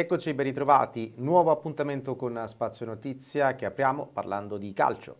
Eccoci, ben ritrovati. Nuovo appuntamento con Spazio Notizia che apriamo parlando di calcio.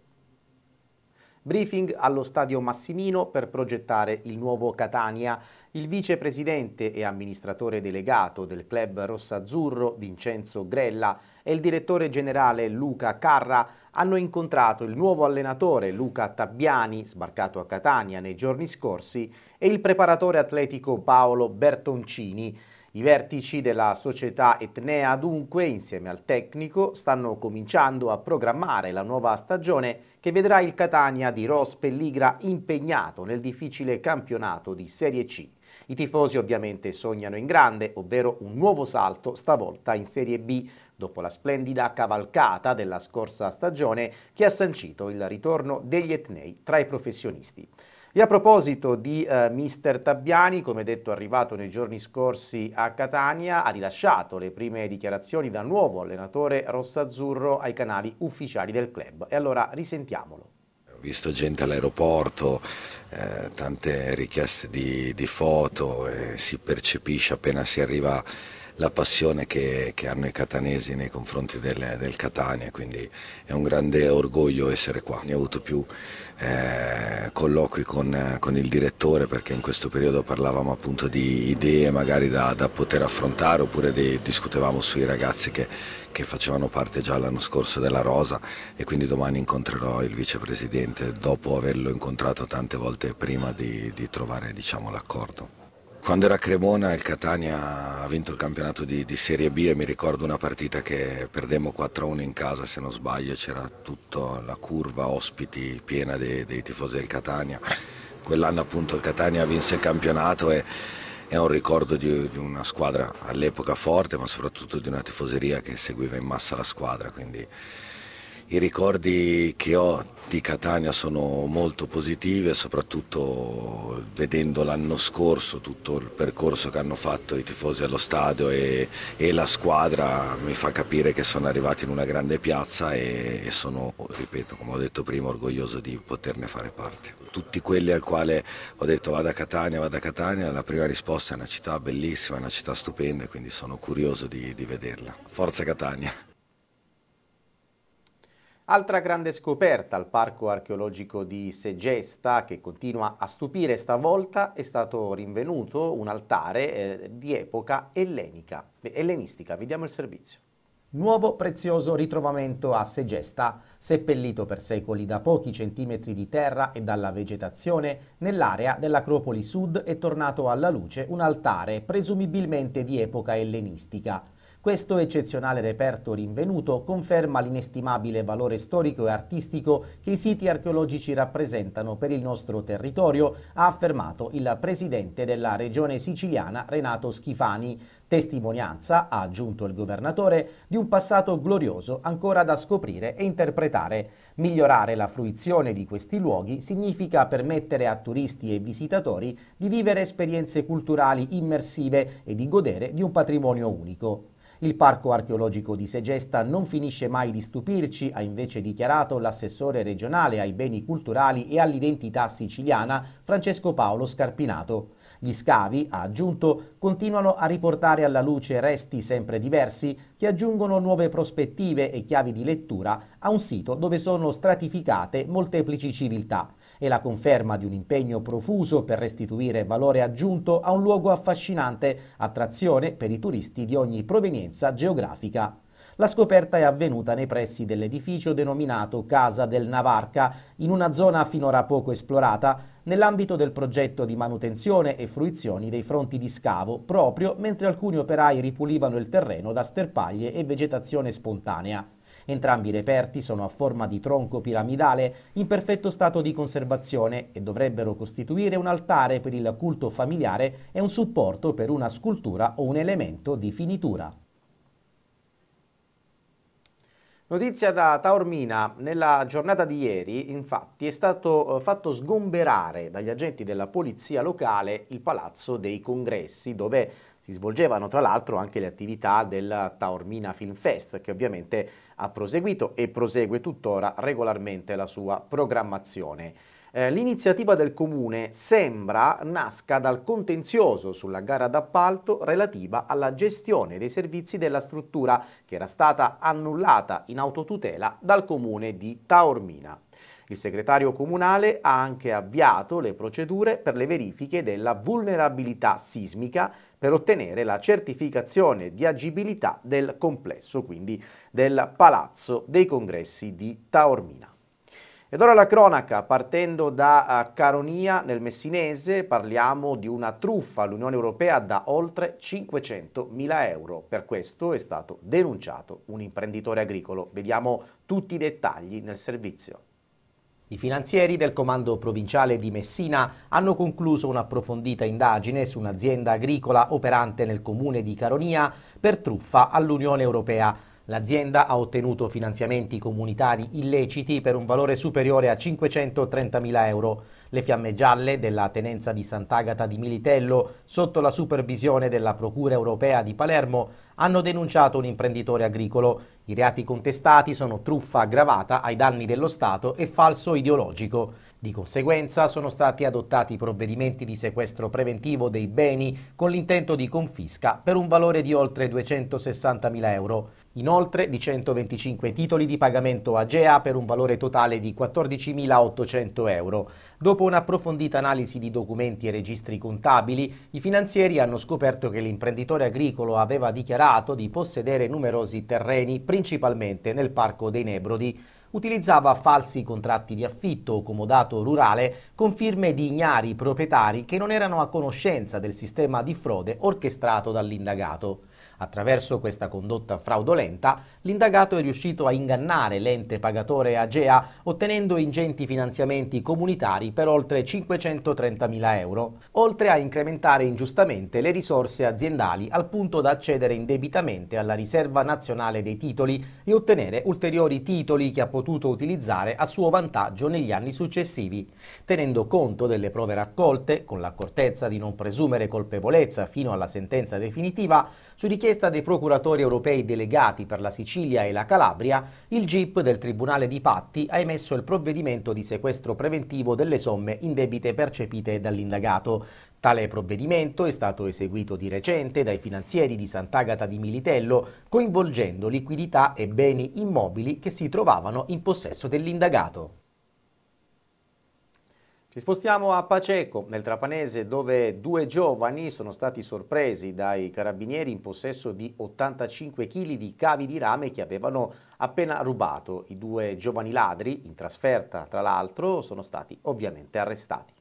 Briefing allo stadio Massimino per progettare il nuovo Catania. Il vicepresidente e amministratore delegato del club rossazzurro Vincenzo Grella e il direttore generale Luca Carra hanno incontrato il nuovo allenatore Luca Tabbiani, sbarcato a Catania nei giorni scorsi, e il preparatore atletico Paolo Bertoncini i vertici della società Etnea dunque, insieme al tecnico, stanno cominciando a programmare la nuova stagione che vedrà il Catania di Ross Pelligra impegnato nel difficile campionato di Serie C. I tifosi ovviamente sognano in grande, ovvero un nuovo salto stavolta in Serie B, dopo la splendida cavalcata della scorsa stagione che ha sancito il ritorno degli Etnei tra i professionisti. E a proposito di eh, mister Tabbiani, come detto arrivato nei giorni scorsi a Catania, ha rilasciato le prime dichiarazioni da nuovo allenatore rossazzurro ai canali ufficiali del club. E allora risentiamolo. Ho visto gente all'aeroporto, eh, tante richieste di, di foto, eh, si percepisce appena si arriva la passione che, che, hanno i catanesi nei confronti del, del, Catania, quindi è un grande orgoglio essere qua. Ne ho avuto più eh, colloqui con, con, il direttore perché in questo periodo parlavamo appunto di idee magari da, da poter affrontare oppure di, discutevamo sui ragazzi che, che facevano parte già l'anno scorso della Rosa e quindi domani incontrerò il vicepresidente dopo averlo incontrato tante volte prima di, di trovare diciamo, l'accordo. Quando era Cremona il Catania ha vinto il campionato di, di Serie B e mi ricordo una partita che perdemmo 4-1 in casa se non sbaglio, c'era tutta la curva ospiti piena dei, dei tifosi del Catania. Quell'anno appunto il Catania vinse il campionato e è un ricordo di, di una squadra all'epoca forte ma soprattutto di una tifoseria che seguiva in massa la squadra. Quindi i ricordi che ho di Catania sono molto positive, soprattutto vedendo l'anno scorso tutto il percorso che hanno fatto i tifosi allo stadio e, e la squadra mi fa capire che sono arrivati in una grande piazza e, e, sono, ripeto, come ho detto prima, orgoglioso di poterne fare parte. Tutti quelli al quale ho detto vada a Catania, vada a Catania, la prima risposta è una città bellissima, una città stupenda, e quindi sono curioso di, di vederla. Forza Catania! Altra grande scoperta al parco archeologico di Segesta, che continua a stupire stavolta, è stato rinvenuto un altare eh, di epoca ellenica, ellenistica. Vediamo il servizio. Nuovo prezioso ritrovamento a Segesta, seppellito per secoli da pochi centimetri di terra e dalla vegetazione, nell'area dell'Acropoli Sud è tornato alla luce un altare presumibilmente di epoca ellenistica. Questo eccezionale reperto rinvenuto conferma l'inestimabile valore storico e artistico che i siti archeologici rappresentano per il nostro territorio, ha affermato il presidente della regione siciliana Renato Schifani. Testimonianza, ha aggiunto il governatore, di un passato glorioso ancora da scoprire e interpretare. Migliorare la fruizione di questi luoghi significa permettere a turisti e visitatori di vivere esperienze culturali immersive e di godere di un patrimonio unico. Il parco archeologico di Segesta non finisce mai di stupirci, ha invece dichiarato l'assessore regionale ai beni culturali e all'identità siciliana Francesco Paolo Scarpinato. Gli scavi, ha aggiunto, continuano a riportare alla luce resti sempre diversi che aggiungono nuove prospettive e chiavi di lettura a un sito dove sono stratificate molteplici civiltà e la conferma di un impegno profuso per restituire valore aggiunto a un luogo affascinante, attrazione per i turisti di ogni provenienza geografica. La scoperta è avvenuta nei pressi dell'edificio denominato Casa del Navarca, in una zona finora poco esplorata, nell'ambito del progetto di manutenzione e fruizioni dei fronti di scavo, proprio mentre alcuni operai ripulivano il terreno da sterpaglie e vegetazione spontanea. Entrambi i reperti sono a forma di tronco piramidale in perfetto stato di conservazione e dovrebbero costituire un altare per il culto familiare e un supporto per una scultura o un elemento di finitura. Notizia da Taormina, nella giornata di ieri infatti è stato eh, fatto sgomberare dagli agenti della polizia locale il palazzo dei congressi dove si svolgevano tra l'altro anche le attività del Taormina Film Fest che ovviamente ha proseguito e prosegue tuttora regolarmente la sua programmazione. Eh, l'iniziativa del comune sembra nasca dal contenzioso sulla gara d'appalto relativa alla gestione dei servizi della struttura che era stata annullata in autotutela dal comune di Taormina. Il segretario comunale ha anche avviato le procedure per le verifiche della vulnerabilità sismica per ottenere la certificazione di agibilità del complesso, quindi del Palazzo dei Congressi di Taormina. Ed ora la cronaca, partendo da eh, Caronia nel Messinese, parliamo di una truffa all'Unione Europea da oltre 500.000 euro. Per questo è stato denunciato un imprenditore agricolo. Vediamo tutti i dettagli nel servizio. I finanzieri del Comando Provinciale di Messina hanno concluso un'approfondita indagine su un'azienda agricola operante nel comune di Caronia per truffa all'Unione Europea. L'azienda ha ottenuto finanziamenti comunitari illeciti per un valore superiore a 530.000 euro. Le fiamme gialle della tenenza di Sant'Agata di Militello, sotto la supervisione della Procura europea di Palermo, hanno denunciato un imprenditore agricolo. I reati contestati sono truffa aggravata ai danni dello Stato e falso ideologico. Di conseguenza sono stati adottati provvedimenti di sequestro preventivo dei beni con l'intento di confisca per un valore di oltre 260.000 euro. Inoltre di 125 titoli di pagamento AGEA per un valore totale di 14.800 euro. Dopo un'approfondita analisi di documenti e registri contabili, i finanzieri hanno scoperto che l'imprenditore agricolo aveva dichiarato di possedere numerosi terreni, principalmente nel Parco dei Nebrodi. Utilizzava falsi contratti di affitto o comodato rurale con firme di ignari proprietari che non erano a conoscenza del sistema di frode orchestrato dall'indagato. Attraverso questa condotta fraudolenta, l'indagato è riuscito a ingannare l'ente pagatore Agea ottenendo ingenti finanziamenti comunitari per oltre 530.000 euro, oltre a incrementare ingiustamente le risorse aziendali al punto da accedere indebitamente alla Riserva Nazionale dei Titoli e ottenere ulteriori titoli che ha potuto utilizzare a suo vantaggio negli anni successivi, tenendo conto delle prove raccolte con l'accortezza di non presumere colpevolezza fino alla sentenza definitiva su richiesta richiesta dei procuratori europei delegati per la Sicilia e la Calabria, il GIP del Tribunale di Patti ha emesso il provvedimento di sequestro preventivo delle somme indebite percepite dall'indagato. Tale provvedimento è stato eseguito di recente dai finanzieri di Sant'Agata di Militello, coinvolgendo liquidità e beni immobili che si trovavano in possesso dell'indagato. Ci spostiamo a Paceco, nel Trapanese, dove due giovani sono stati sorpresi dai carabinieri in possesso di 85 kg di cavi di rame che avevano appena rubato. I due giovani ladri, in trasferta tra l'altro, sono stati ovviamente arrestati.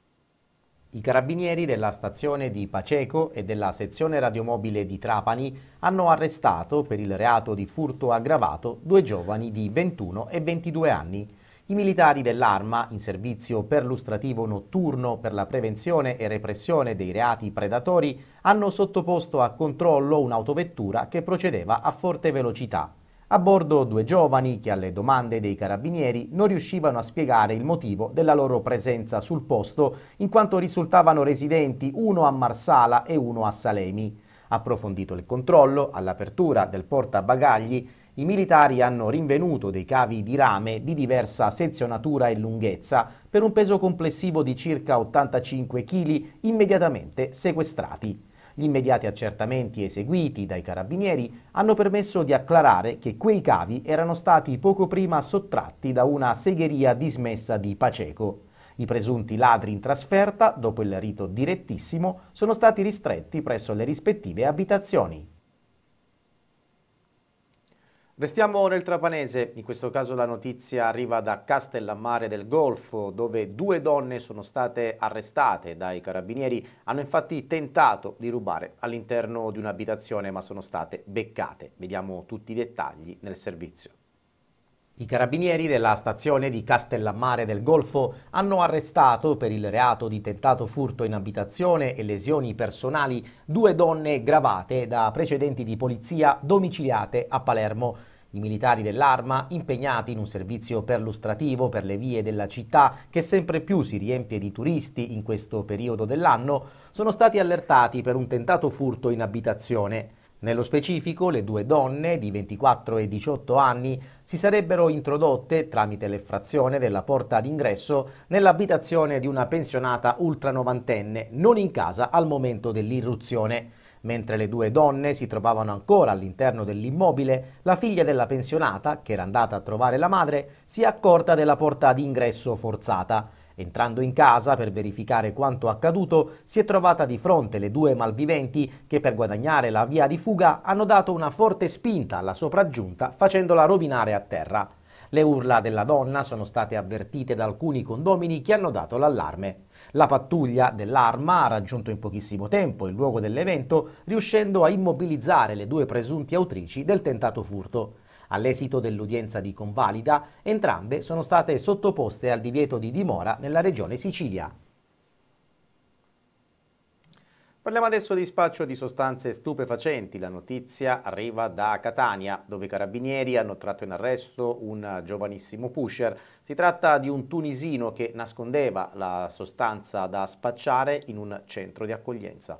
I carabinieri della stazione di Paceco e della sezione radiomobile di Trapani hanno arrestato per il reato di furto aggravato due giovani di 21 e 22 anni. I militari dell'Arma, in servizio perlustrativo notturno per la prevenzione e repressione dei reati predatori, hanno sottoposto a controllo un'autovettura che procedeva a forte velocità. A bordo due giovani che alle domande dei carabinieri non riuscivano a spiegare il motivo della loro presenza sul posto, in quanto risultavano residenti uno a Marsala e uno a Salemi. Approfondito il controllo, all'apertura del portabagagli i militari hanno rinvenuto dei cavi di rame di diversa sezionatura e lunghezza per un peso complessivo di circa 85 kg immediatamente sequestrati. Gli immediati accertamenti eseguiti dai carabinieri hanno permesso di acclarare che quei cavi erano stati poco prima sottratti da una segheria dismessa di Paceco. I presunti ladri in trasferta, dopo il rito direttissimo, sono stati ristretti presso le rispettive abitazioni. Restiamo nel Trapanese, in questo caso la notizia arriva da Castellammare del Golfo, dove due donne sono state arrestate dai carabinieri, hanno infatti tentato di rubare all'interno di un'abitazione ma sono state beccate. Vediamo tutti i dettagli nel servizio. I carabinieri della stazione di Castellammare del Golfo hanno arrestato per il reato di tentato furto in abitazione e lesioni personali due donne gravate da precedenti di polizia domiciliate a Palermo. I militari dell'arma, impegnati in un servizio perlustrativo per le vie della città, che sempre più si riempie di turisti in questo periodo dell'anno, sono stati allertati per un tentato furto in abitazione. Nello specifico, le due donne di 24 e 18 anni si sarebbero introdotte tramite l'effrazione della porta d'ingresso nell'abitazione di una pensionata ultra novantenne, non in casa al momento dell'irruzione. Mentre le due donne si trovavano ancora all'interno dell'immobile, la figlia della pensionata, che era andata a trovare la madre, si è accorta della porta d'ingresso forzata. Entrando in casa per verificare quanto accaduto, si è trovata di fronte le due malviventi che per guadagnare la via di fuga hanno dato una forte spinta alla sopraggiunta facendola rovinare a terra. Le urla della donna sono state avvertite da alcuni condomini che hanno dato l'allarme. La pattuglia dell'arma ha raggiunto in pochissimo tempo il luogo dell'evento, riuscendo a immobilizzare le due presunti autrici del tentato furto. All'esito dell'udienza di convalida, entrambe sono state sottoposte al divieto di dimora nella regione Sicilia. Parliamo adesso di spaccio di sostanze stupefacenti. La notizia arriva da Catania, dove i carabinieri hanno tratto in arresto un giovanissimo pusher. Si tratta di un tunisino che nascondeva la sostanza da spacciare in un centro di accoglienza.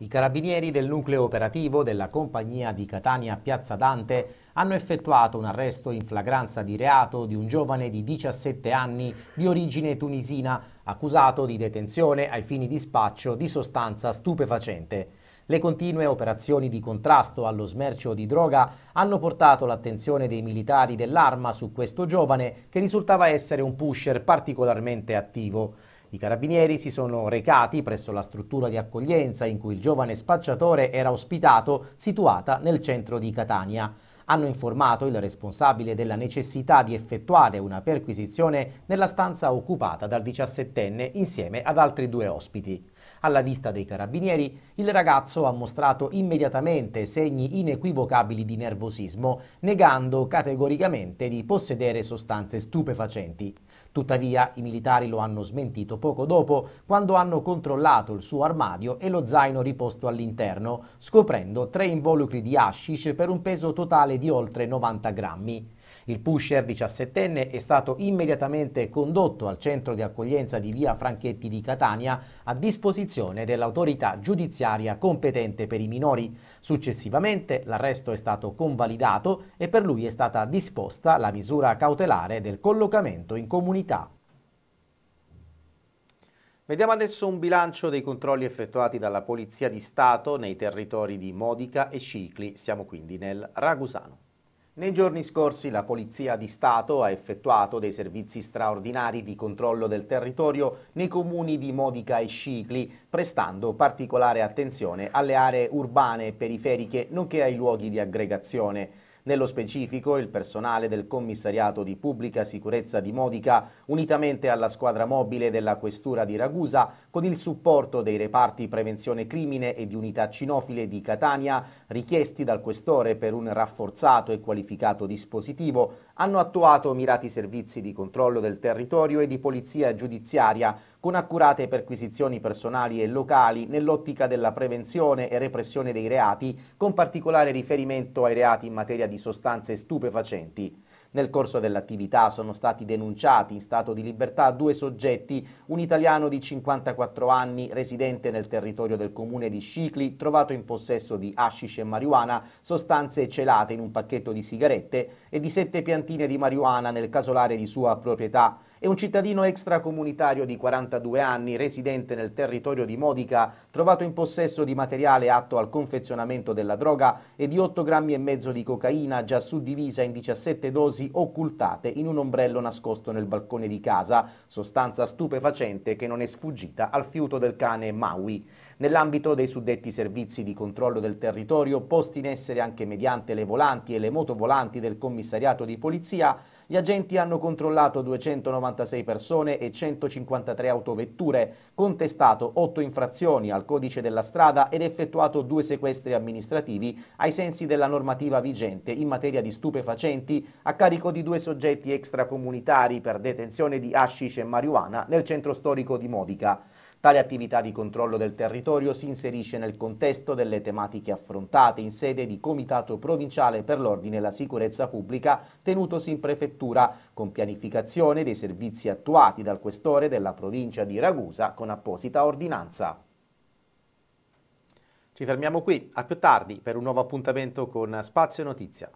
I carabinieri del nucleo operativo della compagnia di Catania Piazza Dante hanno effettuato un arresto in flagranza di reato di un giovane di 17 anni di origine tunisina accusato di detenzione ai fini di spaccio di sostanza stupefacente. Le continue operazioni di contrasto allo smercio di droga hanno portato l'attenzione dei militari dell'arma su questo giovane che risultava essere un pusher particolarmente attivo. I carabinieri si sono recati presso la struttura di accoglienza in cui il giovane spacciatore era ospitato, situata nel centro di Catania hanno informato il responsabile della necessità di effettuare una perquisizione nella stanza occupata dal 17enne insieme ad altri due ospiti. Alla vista dei carabinieri, il ragazzo ha mostrato immediatamente segni inequivocabili di nervosismo, negando categoricamente di possedere sostanze stupefacenti. Tuttavia i militari lo hanno smentito poco dopo quando hanno controllato il suo armadio e lo zaino riposto all'interno, scoprendo tre involucri di hashish per un peso totale di oltre 90 grammi. Il pusher 17enne è stato immediatamente condotto al centro di accoglienza di via Franchetti di Catania a disposizione dell'autorità giudiziaria competente per i minori. Successivamente l'arresto è stato convalidato e per lui è stata disposta la misura cautelare del collocamento in comunità. Vediamo adesso un bilancio dei controlli effettuati dalla Polizia di Stato nei territori di Modica e Cicli. Siamo quindi nel Ragusano. Nei giorni scorsi la Polizia di Stato ha effettuato dei servizi straordinari di controllo del territorio nei comuni di Modica e Scicli, prestando particolare attenzione alle aree urbane e periferiche, nonché ai luoghi di aggregazione. Nello specifico il personale del commissariato di pubblica sicurezza di Modica, unitamente alla squadra mobile della questura di Ragusa, con il supporto dei reparti prevenzione crimine e di unità cinofile di Catania, richiesti dal questore per un rafforzato e qualificato dispositivo, hanno attuato mirati servizi di controllo del territorio e di polizia giudiziaria con accurate perquisizioni personali e locali nell'ottica della prevenzione e repressione dei reati, con particolare riferimento ai reati in materia di sostanze stupefacenti. Nel corso dell'attività sono stati denunciati in stato di libertà due soggetti, un italiano di 54 anni residente nel territorio del comune di Scicli, trovato in possesso di hashish e marijuana, sostanze celate in un pacchetto di sigarette e di sette piantine di marijuana nel casolare di sua proprietà è un cittadino extracomunitario di 42 anni, residente nel territorio di Modica, trovato in possesso di materiale atto al confezionamento della droga e di 8 grammi e mezzo di cocaina già suddivisa in 17 dosi occultate in un ombrello nascosto nel balcone di casa, sostanza stupefacente che non è sfuggita al fiuto del cane Maui. Nell'ambito dei suddetti servizi di controllo del territorio, posti in essere anche mediante le volanti e le motovolanti del commissariato di polizia, gli agenti hanno controllato 296 persone e 153 autovetture, contestato 8 infrazioni al codice della strada ed effettuato due sequestri amministrativi ai sensi della normativa vigente in materia di stupefacenti a carico di due soggetti extracomunitari per detenzione di hashish e marijuana nel centro storico di Modica. Tale attività di controllo del territorio si inserisce nel contesto delle tematiche affrontate in sede di Comitato Provinciale per l'Ordine e la Sicurezza Pubblica tenutosi in prefettura, con pianificazione dei servizi attuati dal questore della provincia di Ragusa con apposita ordinanza. Ci fermiamo qui, a più tardi per un nuovo appuntamento con Spazio Notizia.